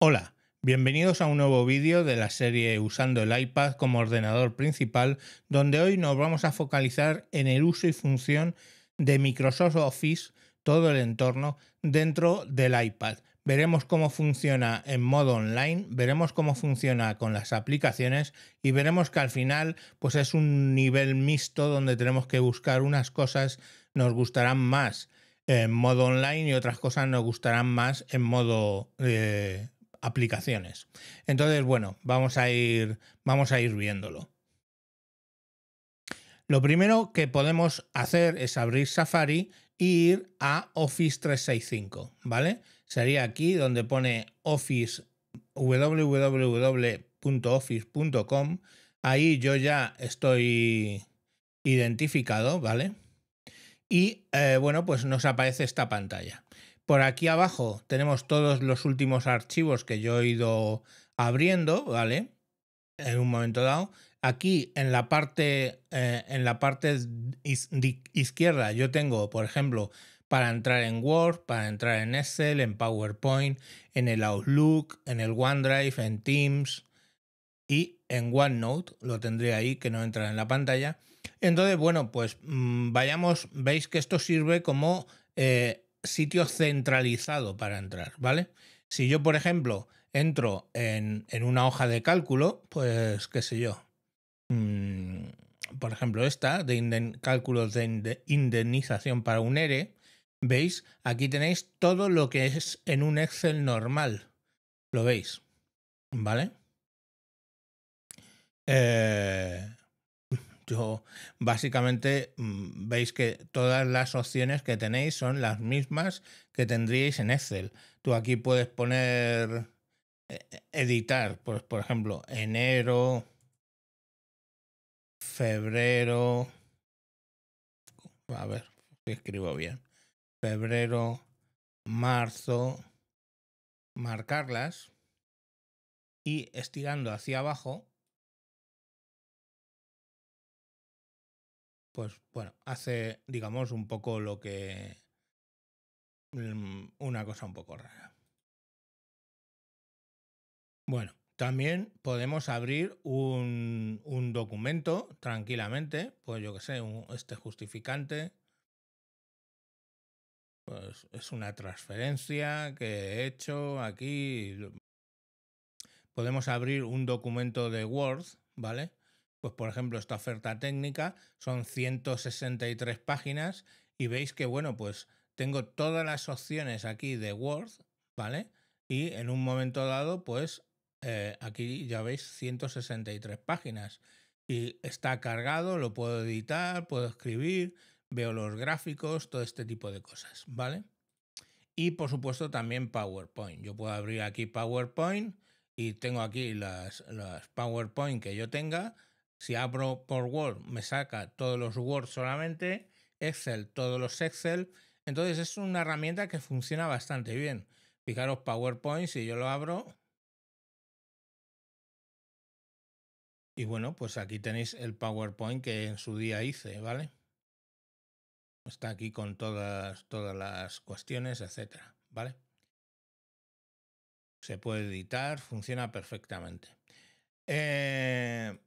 Hola, bienvenidos a un nuevo vídeo de la serie Usando el iPad como ordenador principal, donde hoy nos vamos a focalizar en el uso y función de Microsoft Office, todo el entorno, dentro del iPad. Veremos cómo funciona en modo online, veremos cómo funciona con las aplicaciones y veremos que al final pues es un nivel mixto donde tenemos que buscar unas cosas nos gustarán más en modo online y otras cosas nos gustarán más en modo eh, aplicaciones. Entonces, bueno, vamos a ir, vamos a ir viéndolo. Lo primero que podemos hacer es abrir Safari e ir a Office 365, ¿vale? Sería aquí donde pone Office www.office.com. Ahí yo ya estoy identificado, ¿vale? Y eh, bueno, pues nos aparece esta pantalla. Por aquí abajo tenemos todos los últimos archivos que yo he ido abriendo, ¿vale? En un momento dado. Aquí en la parte, eh, en la parte izquierda yo tengo, por ejemplo, para entrar en Word, para entrar en Excel, en PowerPoint, en el Outlook, en el OneDrive, en Teams y en OneNote, lo tendré ahí que no entra en la pantalla. Entonces, bueno, pues mm, vayamos, veis que esto sirve como eh, sitio centralizado para entrar, ¿vale? Si yo, por ejemplo, entro en, en una hoja de cálculo, pues qué sé yo, mm, por ejemplo esta, de cálculos de indemnización para un ERE, veis, aquí tenéis todo lo que es en un Excel normal, lo veis, ¿vale? Eh, yo básicamente mm, veis que todas las opciones que tenéis son las mismas que tendríais en Excel. Tú aquí puedes poner eh, editar, pues, por ejemplo, enero, febrero, a ver si escribo bien, febrero, marzo, marcarlas y estirando hacia abajo pues bueno, hace, digamos, un poco lo que... Mm, una cosa un poco rara. Bueno, también podemos abrir un, un documento tranquilamente, pues yo que sé, un, este justificante. Pues es una transferencia que he hecho aquí. Podemos abrir un documento de Word, ¿vale? Pues por ejemplo, esta oferta técnica son 163 páginas y veis que, bueno, pues tengo todas las opciones aquí de Word, ¿vale? Y en un momento dado, pues eh, aquí ya veis 163 páginas. Y está cargado, lo puedo editar, puedo escribir, veo los gráficos, todo este tipo de cosas, ¿vale? Y por supuesto también PowerPoint. Yo puedo abrir aquí PowerPoint y tengo aquí las, las PowerPoint que yo tenga si abro por Word, me saca todos los Word solamente, Excel, todos los Excel. Entonces es una herramienta que funciona bastante bien. Fijaros PowerPoint, si yo lo abro. Y bueno, pues aquí tenéis el PowerPoint que en su día hice, ¿vale? Está aquí con todas, todas las cuestiones, etcétera, ¿vale? Se puede editar, funciona perfectamente. Eh,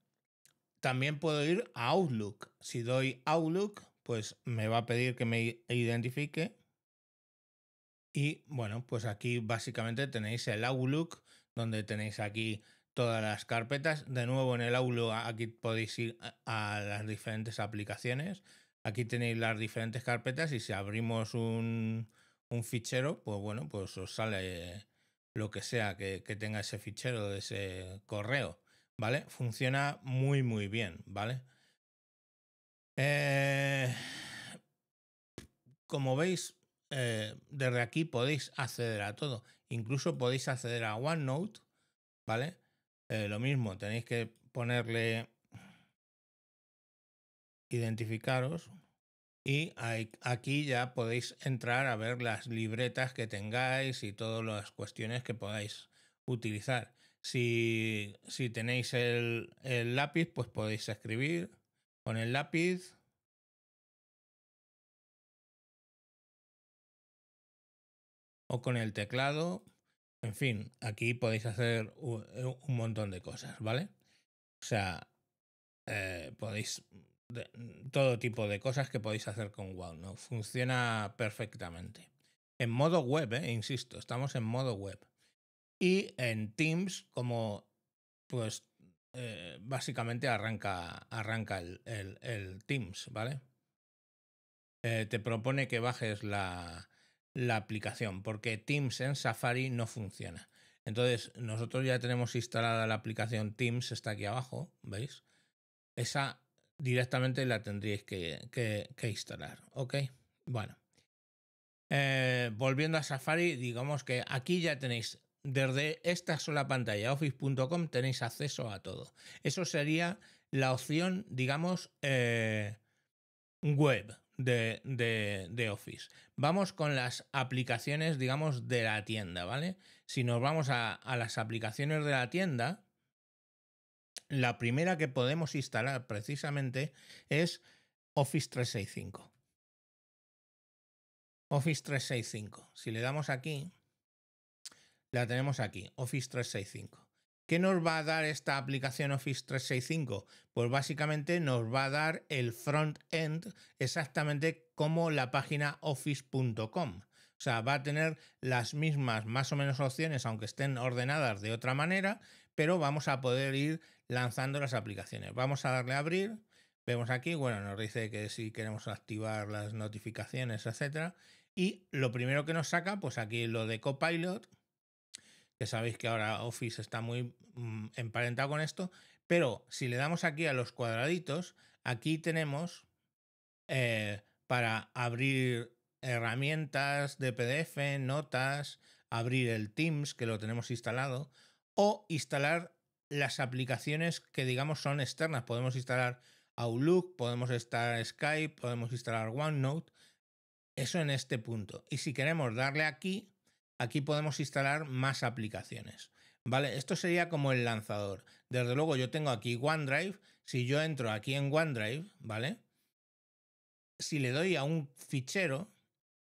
también puedo ir a Outlook. Si doy Outlook, pues me va a pedir que me identifique. Y bueno, pues aquí básicamente tenéis el Outlook, donde tenéis aquí todas las carpetas. De nuevo en el Outlook aquí podéis ir a las diferentes aplicaciones. Aquí tenéis las diferentes carpetas y si abrimos un, fichero, pues bueno, pues os sale lo que sea que, que tenga ese fichero de ese correo. ¿vale? Funciona muy, muy bien, ¿vale? Eh, como veis, eh, desde aquí podéis acceder a todo. Incluso podéis acceder a OneNote, ¿vale? Eh, lo mismo, tenéis que ponerle identificaros y aquí ya podéis entrar a ver las libretas que tengáis y todas las cuestiones que podáis utilizar. Si, tenéis el, lápiz, pues podéis escribir con el lápiz. O con el teclado. En fin, aquí podéis hacer eh, un montón de cosas, ¿vale? O sea, eh, podéis todo tipo de cosas que podéis hacer con WoW, Funciona perfectamente. En modo web, ¿eh? insisto, estamos en modo web. Y en Teams, como pues eh, básicamente arranca, arranca el, Teams, ¿vale? Eh, te propone que bajes la, aplicación porque Teams en Safari no funciona. Entonces, nosotros ya tenemos instalada la aplicación Teams, está aquí abajo, ¿veis? Esa directamente la tendríais que, instalar, ¿ok? Bueno. Eh, volviendo a Safari, digamos que aquí ya tenéis desde esta sola pantalla, office.com, tenéis acceso a todo. Eso sería la opción, digamos, eh, web de, Office. Vamos con las aplicaciones, digamos, de la tienda, ¿vale? Si nos vamos a las aplicaciones de la tienda, la primera que podemos instalar precisamente es Office 365. Office 365. Si le damos aquí, la tenemos aquí, Office 365. ¿Qué nos va a dar esta aplicación Office 365? Pues básicamente nos va a dar el front-end exactamente como la página office.com. O sea, va a tener las mismas más o menos opciones, aunque estén ordenadas de otra manera, pero vamos a poder ir lanzando las aplicaciones. Vamos a darle a abrir. Vemos aquí, bueno, nos dice que si queremos activar las notificaciones, etcétera. Y lo primero que nos saca, pues aquí lo de Copilot, que sabéis que ahora Office está muy mm, emparentado con esto, pero si le damos aquí a los cuadraditos, aquí tenemos eh, para abrir herramientas de PDF, notas, abrir el Teams, que lo tenemos instalado, o instalar las aplicaciones que digamos son externas. Podemos instalar Outlook, podemos instalar Skype, podemos instalar OneNote. Eso en este punto. Y si queremos darle aquí, aquí podemos instalar más aplicaciones. ¿Vale? Esto sería como el lanzador. Desde luego yo tengo aquí OneDrive. Si yo entro aquí en OneDrive, ¿vale? Si le doy a un fichero,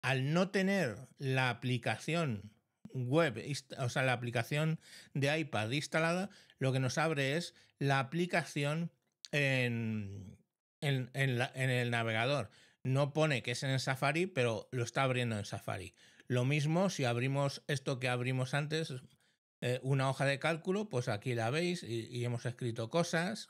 al no tener la aplicación web, o sea, la aplicación de iPad instalada, lo que nos abre es la aplicación en, el navegador. No pone que es en Safari, pero lo está abriendo en Safari. Lo mismo si abrimos esto que abrimos antes, eh, una hoja de cálculo, pues aquí la veis y, hemos escrito cosas.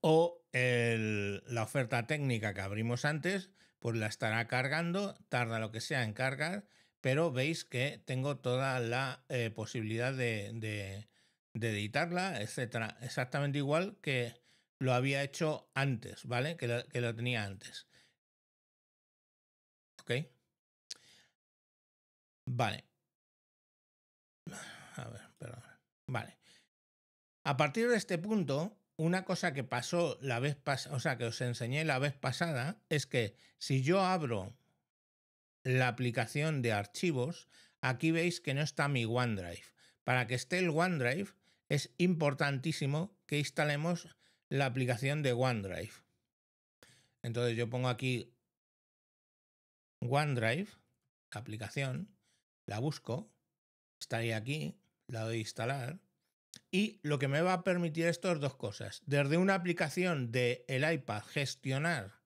O la oferta técnica que abrimos antes, pues la estará cargando, tarda lo que sea en cargar, pero veis que tengo toda la eh, posibilidad de, editarla, etcétera. Exactamente igual que lo había hecho antes, ¿vale? Que lo, que lo tenía antes. ¿Ok? Vale. A ver, Vale. A partir de este punto, una cosa que pasó la vez pasada, o sea, que os enseñé la vez pasada, es que si yo abro la aplicación de archivos, aquí veis que no está mi OneDrive. Para que esté el OneDrive, es importantísimo que instalemos la aplicación de OneDrive. Entonces yo pongo aquí OneDrive, aplicación, la busco, estaría aquí, la doy a instalar. Y lo que me va a permitir esto es dos cosas. Desde una aplicación del el iPad gestionar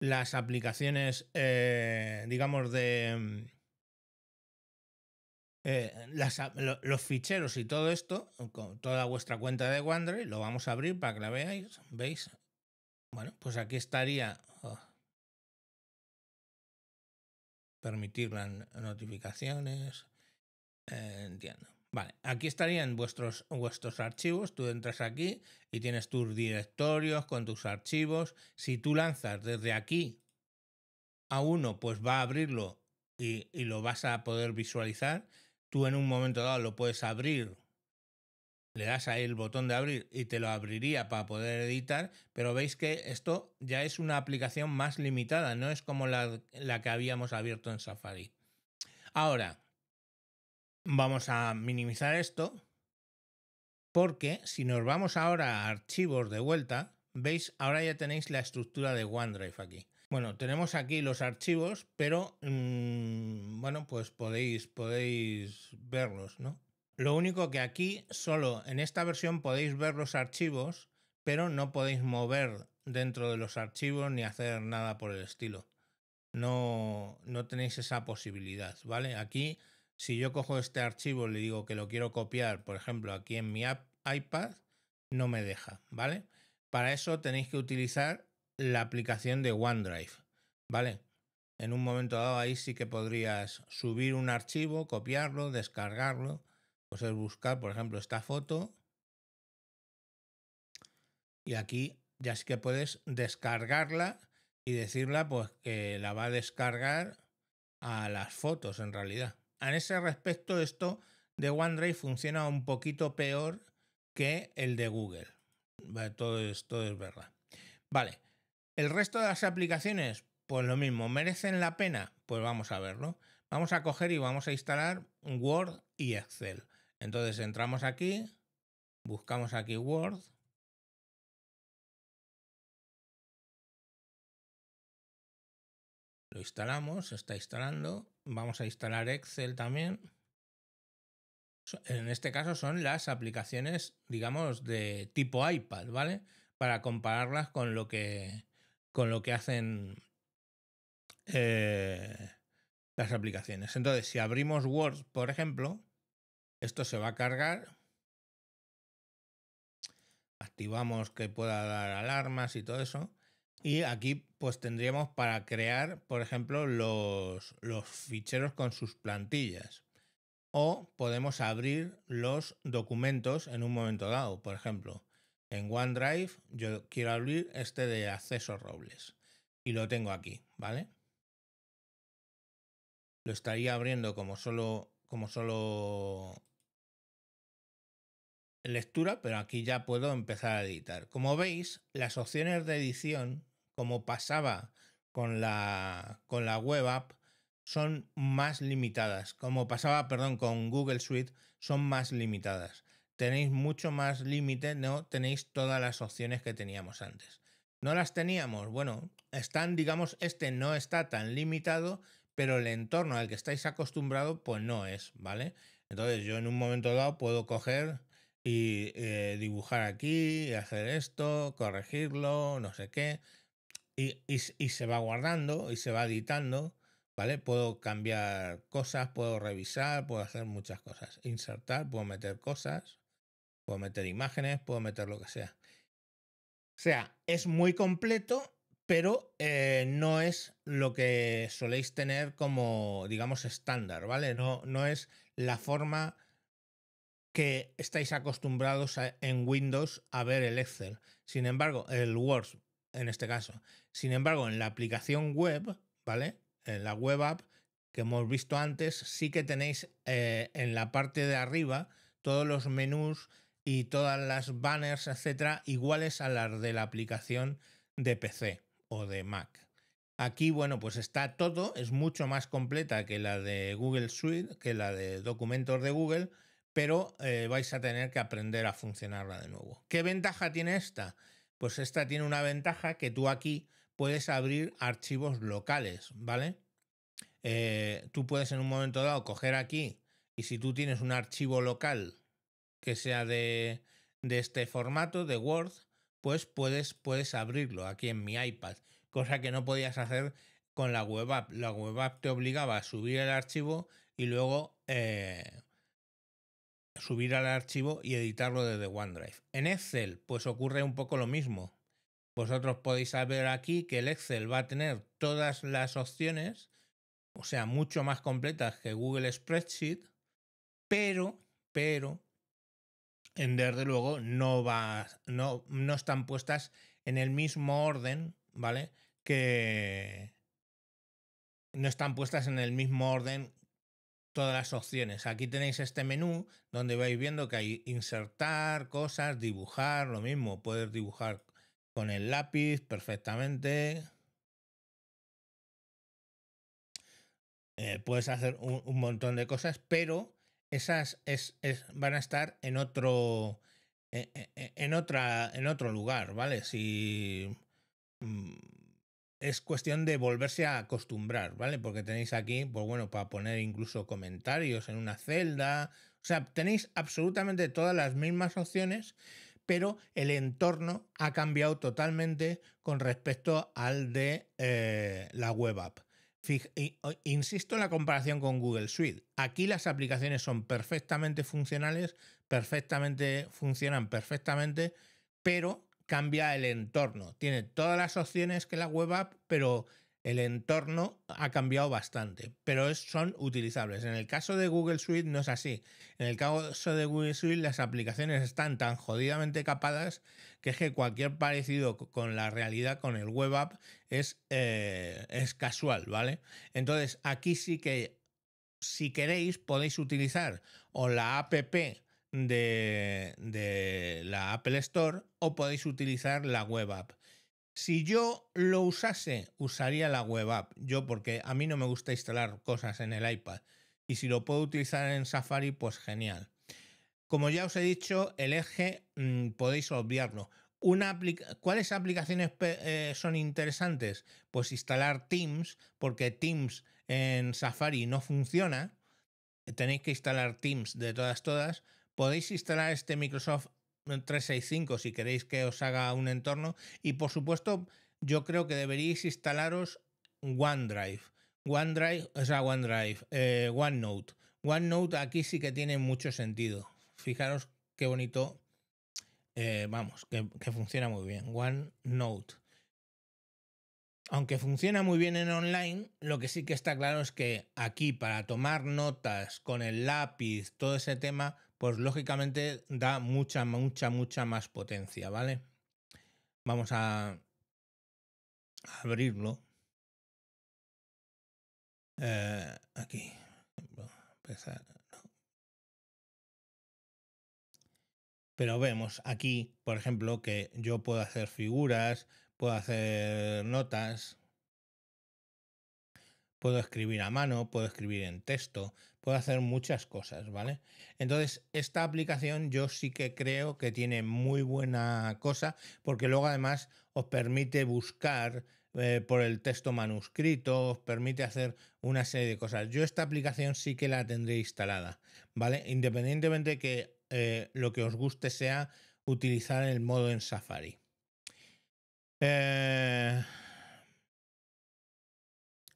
las aplicaciones, eh, digamos, de... Mm, eh, los ficheros y todo esto, con toda vuestra cuenta de OneDrive. lo vamos a abrir para que la veáis. ¿Veis? Bueno, pues aquí estaría permitir las notificaciones. Eh, entiendo. Vale, aquí estarían vuestros, vuestros archivos. Tú entras aquí y tienes tus directorios con tus archivos. Si tú lanzas desde aquí a uno, pues va a abrirlo y, y lo vas a poder visualizar. Tú en un momento dado lo puedes abrir le das ahí el botón de abrir y te lo abriría para poder editar, pero veis que esto ya es una aplicación más limitada, no es como la, que habíamos abierto en Safari. Ahora, vamos a minimizar esto, porque si nos vamos ahora a archivos de vuelta, veis, ahora ya tenéis la estructura de OneDrive aquí. Bueno, tenemos aquí los archivos, pero mm, bueno, pues podéis, podéis verlos, ¿no? Lo único que aquí solo en esta versión podéis ver los archivos, pero no podéis mover dentro de los archivos ni hacer nada por el estilo. No, no tenéis esa posibilidad, ¿vale? Aquí, si yo cojo este archivo y le digo que lo quiero copiar, por ejemplo, aquí en mi app iPad, no me deja, ¿vale? Para eso tenéis que utilizar la aplicación de OneDrive, ¿vale? En un momento dado ahí sí que podrías subir un archivo, copiarlo, descargarlo, pues es buscar, por ejemplo, esta foto. Y aquí ya sí que puedes descargarla y decirla pues que la va a descargar a las fotos en realidad. En ese respecto, esto de OneDrive funciona un poquito peor que el de Google. todo esto es verdad. Vale, el resto de las aplicaciones, pues lo mismo, ¿merecen la pena? Pues vamos a verlo. Vamos a coger y vamos a instalar Word y Excel. Entonces entramos aquí, buscamos aquí Word. Lo instalamos, se está instalando. Vamos a instalar Excel también. En este caso son las aplicaciones, digamos, de tipo iPad, ¿vale? Para compararlas con lo que, con lo que hacen eh, las aplicaciones. Entonces, si abrimos Word, por ejemplo, esto se va a cargar. Activamos que pueda dar alarmas y todo eso. Y aquí pues tendríamos para crear, por ejemplo, los, los ficheros con sus plantillas. O podemos abrir los documentos en un momento dado. Por ejemplo, en OneDrive yo quiero abrir este de acceso robles. Y lo tengo aquí, ¿vale? Lo estaría abriendo como solo, como solo lectura, pero aquí ya puedo empezar a editar. Como veis, las opciones de edición, como pasaba con la, con la web app, son más limitadas. Como pasaba, perdón, con Google Suite, son más limitadas. Tenéis mucho más límite, no tenéis todas las opciones que teníamos antes. No las teníamos, bueno, están, digamos, este no está tan limitado, pero el entorno al que estáis acostumbrado, pues no es, ¿vale? Entonces yo en un momento dado puedo coger y eh, dibujar aquí, hacer esto, corregirlo, no sé qué. Y, se va guardando y se va editando, ¿vale? Puedo cambiar cosas, puedo revisar, puedo hacer muchas cosas. Insertar, puedo meter cosas, puedo meter imágenes, puedo meter lo que sea. O sea, es muy completo, pero eh, no es lo que soléis tener como, digamos, estándar, ¿vale? No, no es la forma que estáis acostumbrados en Windows a ver el Excel. Sin embargo, el Word en este caso. Sin embargo, en la aplicación web, ¿vale? En la web app que hemos visto antes, sí que tenéis eh, en la parte de arriba todos los menús y todas las banners, etcétera, iguales a las de la aplicación de PC o de Mac. Aquí, bueno, pues está todo, es mucho más completa que la de Google Suite, que la de documentos de Google, pero eh, vais a tener que aprender a funcionarla de nuevo. ¿Qué ventaja tiene esta? Pues esta tiene una ventaja que tú aquí puedes abrir archivos locales, ¿vale? Eh, tú puedes en un momento dado coger aquí y si tú tienes un archivo local que sea de, este formato, de Word, pues puedes, puedes abrirlo aquí en mi iPad, cosa que no podías hacer con la web app. La web app te obligaba a subir el archivo y luego eh, subir al archivo y editarlo desde OneDrive. En Excel, pues ocurre un poco lo mismo. Vosotros podéis saber aquí que el Excel va a tener todas las opciones, o sea, mucho más completas que Google Spreadsheet, pero, pero, en desde luego no va, no, no están puestas en el mismo orden, ¿vale? Que no están puestas en el mismo orden todas las opciones. Aquí tenéis este menú donde vais viendo que hay insertar cosas, dibujar, lo mismo, Puedes dibujar con el lápiz perfectamente. Eh, puedes hacer un, montón de cosas, pero esas es, es, van a estar en otro, e, e, e, en, otra, en otro lugar, ¿vale? Si mm, es cuestión de volverse a acostumbrar, ¿vale? Porque tenéis aquí, pues bueno, para poner incluso comentarios en una celda. O sea, tenéis absolutamente todas las mismas opciones, pero el entorno ha cambiado totalmente con respecto al de eh, la web app. Insisto en la comparación con Google Suite. Aquí las aplicaciones son perfectamente funcionales, perfectamente funcionan perfectamente, pero cambia el entorno. Tiene todas las opciones que la web app, pero el entorno ha cambiado bastante, pero son utilizables. En el caso de Google Suite no es así. En el caso de Google Suite las aplicaciones están tan jodidamente capadas que es que cualquier parecido con la realidad, con el web app, es, eh, es casual, ¿vale? Entonces aquí sí que, si queréis, podéis utilizar o la app de, la Apple Store o podéis utilizar la web app. Si yo lo usase, usaría la web app. Yo porque a mí no me gusta instalar cosas en el iPad. Y si lo puedo utilizar en Safari, pues genial. Como ya os he dicho, el eje mm, podéis obviarlo. ¿Cuáles aplicaciones eh, son interesantes? Pues instalar Teams, porque Teams en Safari no funciona. Tenéis que instalar Teams de todas, todas. Podéis instalar este Microsoft 365 si queréis que os haga un entorno y por supuesto yo creo que deberíais instalaros OneDrive. OneDrive, o sea, OneDrive, eh, OneNote. OneNote aquí sí que tiene mucho sentido. Fijaros qué bonito, eh, vamos, que, que funciona muy bien. OneNote. Aunque funciona muy bien en online, lo que sí que está claro es que aquí para tomar notas con el lápiz, todo ese tema, pues lógicamente da mucha, mucha, mucha más potencia, ¿vale? Vamos a abrirlo. Eh, aquí. Pero vemos aquí, por ejemplo, que yo puedo hacer figuras, puedo hacer notas, puedo escribir a mano, puedo escribir en texto, puedo hacer muchas cosas, ¿vale? Entonces, esta aplicación yo sí que creo que tiene muy buena cosa, porque luego además os permite buscar eh, por el texto manuscrito, os permite hacer una serie de cosas. Yo esta aplicación sí que la tendré instalada, ¿vale? Independientemente de que eh, lo que os guste sea utilizar el modo en Safari. Eh,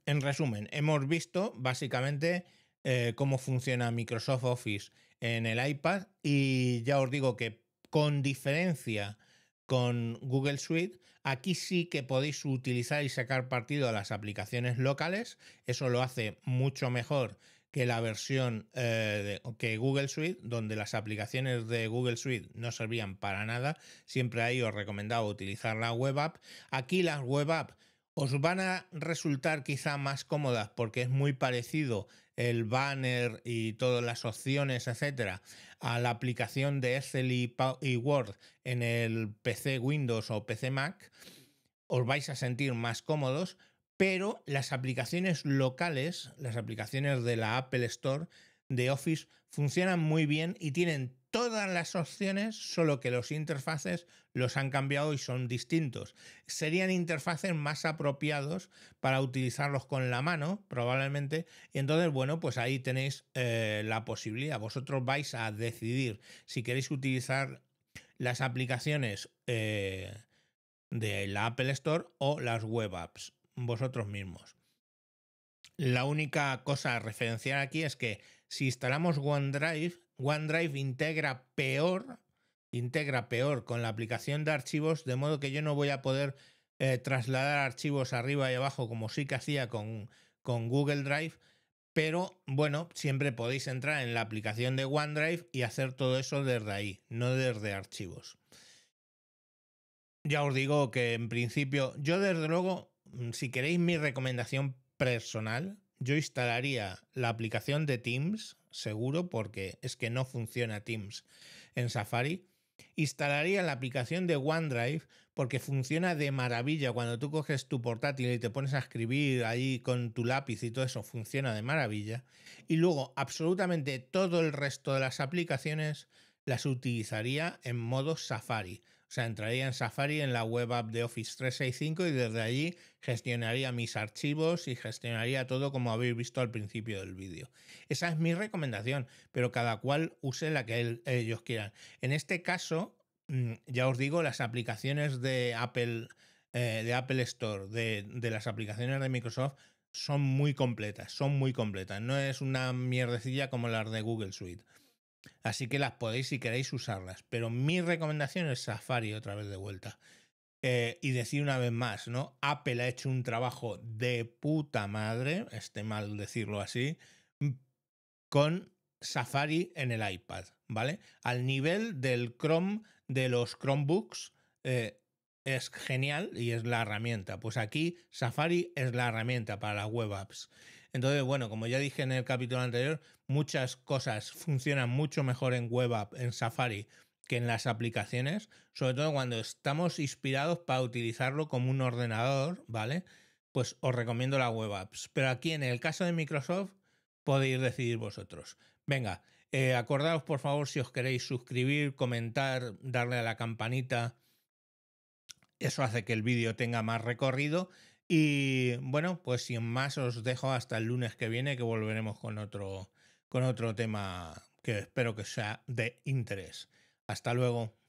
en resumen, hemos visto básicamente eh, cómo funciona Microsoft Office en el iPad y ya os digo que con diferencia con Google Suite, aquí sí que podéis utilizar y sacar partido a las aplicaciones locales, eso lo hace mucho mejor que la versión eh, de, que Google Suite, donde las aplicaciones de Google Suite no servían para nada, siempre ahí os recomendaba utilizar la web app. Aquí la web app os van a resultar quizá más cómodas porque es muy parecido el banner y todas las opciones, etcétera, a la aplicación de Excel y Word en el PC Windows o PC Mac. Os vais a sentir más cómodos, pero las aplicaciones locales, las aplicaciones de la Apple Store de Office funcionan muy bien y tienen todas las opciones, solo que los interfaces los han cambiado y son distintos. Serían interfaces más apropiados para utilizarlos con la mano, probablemente. Y entonces, bueno, pues ahí tenéis eh, la posibilidad. Vosotros vais a decidir si queréis utilizar las aplicaciones eh, de la Apple Store o las web apps, vosotros mismos. La única cosa a referenciar aquí es que si instalamos OneDrive, OneDrive integra peor, integra peor con la aplicación de archivos, de modo que yo no voy a poder eh, trasladar archivos arriba y abajo como sí que hacía con, con Google Drive. Pero bueno, siempre podéis entrar en la aplicación de OneDrive y hacer todo eso desde ahí, no desde archivos. Ya os digo que en principio, yo desde luego, mm, si queréis mi recomendación personal, yo instalaría la aplicación de Teams, seguro, porque es que no funciona Teams en Safari. Instalaría la aplicación de OneDrive porque funciona de maravilla. Cuando tú coges tu portátil y te pones a escribir ahí con tu lápiz y todo eso, funciona de maravilla. Y luego absolutamente todo el resto de las aplicaciones las utilizaría en modo Safari. O sea, entraría en Safari en la web app de Office 365 y desde allí gestionaría mis archivos y gestionaría todo como habéis visto al principio del vídeo. Esa es mi recomendación, pero cada cual use la que ellos quieran. En este caso, mm, ya os digo, las aplicaciones de Apple, eh, de Apple Store, de, de las aplicaciones de Microsoft, son muy completas, son muy completas. No es una mierdecilla como las de Google Suite. Así que las podéis si queréis usarlas. Pero mi recomendación es Safari otra vez de vuelta. Eh, y decir una vez más, ¿no? Apple ha hecho un trabajo de puta madre, esté mal decirlo así, mm, con Safari en el iPad, ¿vale? Al nivel del Chrome, de los Chromebooks, eh, es genial y es la herramienta. Pues aquí Safari es la herramienta para las web apps. Entonces, bueno, como ya dije en el capítulo anterior, muchas cosas funcionan mucho mejor en web app, en Safari, que en las aplicaciones, sobre todo cuando estamos inspirados para utilizarlo como un ordenador, ¿vale? Pues os recomiendo las web apps. Pero aquí en el caso de Microsoft podéis decidir vosotros. Venga, eh, acordaos por favor si os queréis suscribir, comentar, darle a la campanita eso hace que el vídeo tenga más recorrido. Y bueno, pues sin más os dejo hasta el lunes que viene que volveremos con otro, con otro tema que espero que sea de interés. Hasta luego.